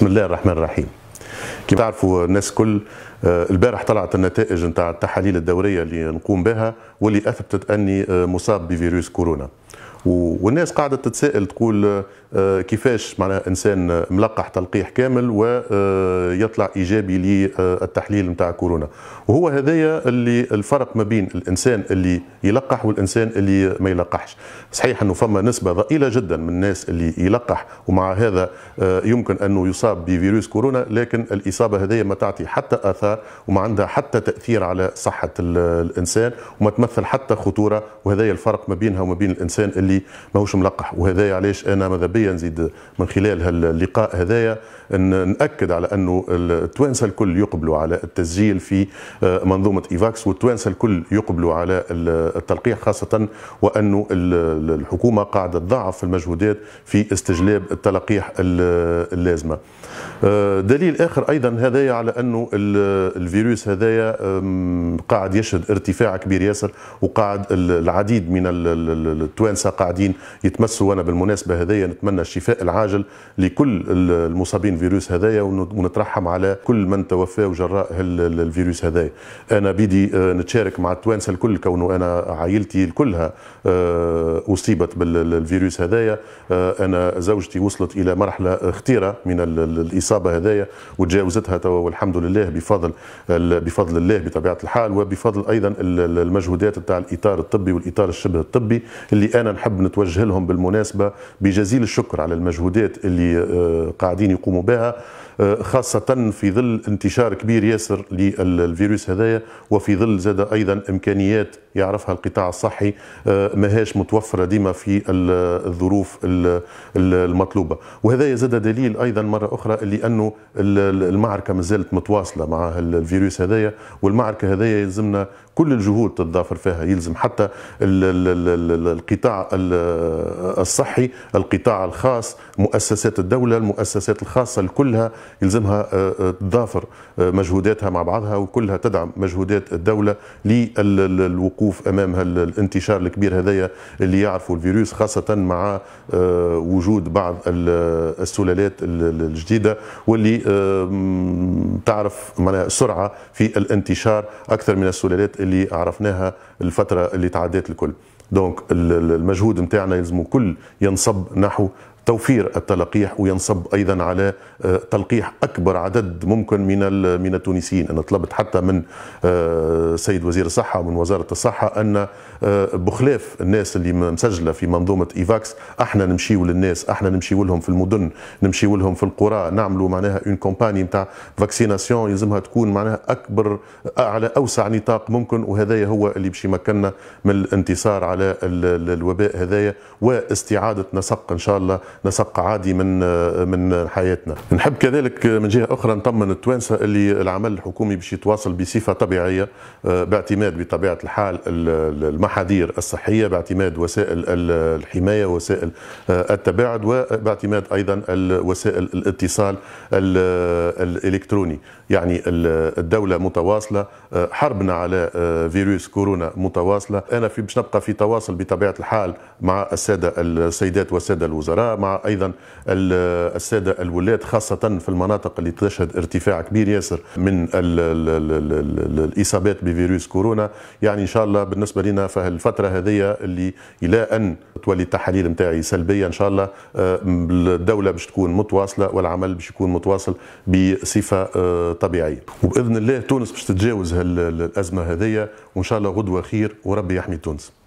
بسم الله الرحمن الرحيم كما تعرفوا الناس كل آه، البارح طلعت النتائج نتاع التحاليل الدوريه اللي نقوم بها واللي اثبتت اني آه، مصاب بفيروس كورونا والناس قاعده تتساءل تقول آه، آه، كيفاش معناها انسان ملقح تلقيح كامل ويطلع آه، ايجابي للتحليل نتاع كورونا وهو هذايا اللي الفرق ما بين الانسان اللي يلقح والانسان اللي ما يلقحش صحيح انه فما نسبه ضئيله جدا من الناس اللي يلقح ومع هذا آه، يمكن انه يصاب بفيروس كورونا لكن الاصابه هذه ما تعطي حتى اثار وما عندها حتى تاثير على صحه الانسان وما تمثل حتى خطوره وهذايا الفرق ما بينها وما بين الانسان اللي ماهوش ملقح وهذايا علاش انا ماذا الافريقيه نزيد من خلال هاللقاء هذايا ناكد على انه التوانسه الكل يقبلوا على التسجيل في آه، منظومه ايفاكس والتوانسه الكل يقبلوا على التلقيح خاصه وانه الحكومه قاعده تضاعف المجهودات في استجلاب التلقيح اللازمه. آه، دليل اخر ايضا هذايا على انه الفيروس هذايا قاعد يشهد ارتفاع كبير ياسر وقاعد العديد من التوانسه قاعدين يتمسوا وانا بالمناسبه هذايا نتمنى نتمنى الشفاء العاجل لكل المصابين فيروس هذايا ونترحم على كل من توفى جراء الفيروس هذايا انا بيدي آه، نتشارك مع التوانسه الكل كونه انا عائلتي كلها آه، اصيبت بالفيروس هذايا آه، انا زوجتي وصلت الى مرحله خطيره من الاصابه هذايا وتجاوزتها توا والحمد لله بفضل بفضل الله بطبيعه الحال وبفضل ايضا المجهودات تاع الاطار الطبي والاطار الشبه الطبي اللي انا نحب نتوجه لهم بالمناسبه بجزيل الشكر الشكر على المجهودات اللي آه، قاعدين يقوموا بها آه، خاصة في ظل انتشار كبير ياسر للفيروس هذايا وفي ظل زاد أيضا إمكانيات يعرفها القطاع الصحي آه، ماهاش متوفره ديما في الظروف المطلوبه وهذا زاد دليل ايضا مره اخرى لانه المعركه مازالت متواصله مع الفيروس هذايا والمعركه هذايا يلزمنا كل الجهود تتضافر فيها يلزم حتى القطاع الصحي القطاع الخاص مؤسسات الدوله المؤسسات الخاصه كلها يلزمها آه، آه، تضافر مجهوداتها مع بعضها وكلها تدعم مجهودات الدوله للوقوف وقوف امام الانتشار الكبير هذايا اللي يعرفوا الفيروس خاصه مع آه، وجود بعض السلالات الجديده واللي آه، تعرف معناها سرعه في الانتشار اكثر من السلالات اللي عرفناها الفتره اللي تعدات الكل دونك المجهود نتاعنا يلزموا كل ينصب نحو توفير التلقيح وينصب ايضا على آه، تلقيح اكبر عدد ممكن من من التونسيين، انا طلبت حتى من آه، سيد وزير الصحه ومن وزاره الصحه ان آه، بخلاف الناس اللي مسجله في منظومه ايفاكس احنا نمشيو للناس، احنا نمشيو لهم في المدن، نمشيو لهم في القرى، نعملوا معناها اون كومباني نتاع فاكسيناسيون يلزمها تكون معناها اكبر على اوسع نطاق ممكن وهذايا هو اللي باش يمكننا من الانتصار على الوباء هذايا واستعاده نسق ان شاء الله نسق عادي من من حياتنا نحب كذلك من جهه اخرى نطمن التوانسه اللي العمل الحكومي باش يتواصل بصفه طبيعيه باعتماد بطبيعه الحال المحاذير الصحيه باعتماد وسائل الحمايه وسائل آه، التباعد وباعتماد ايضا وسائل الاتصال الالكتروني يعني الدوله متواصله آه، حربنا على آه، فيروس كورونا متواصله انا في باش نبقى في تواصل بطبيعه الحال مع الساده السيدات والساده الوزراء مع ايضا الساده الولاد خاصه في المناطق اللي تشهد ارتفاع كبير ياسر من الاصابات بفيروس كورونا يعني ان شاء الله بالنسبه لنا في الفتره هذه اللي الى ان تولي التحاليل نتاعي سلبيه ان شاء الله آه، الدوله باش تكون متواصله والعمل باش يكون متواصل بصفه آه، طبيعيه وباذن الله تونس باش تتجاوز الازمه هذه وان شاء الله غدوه خير وربي يحمي تونس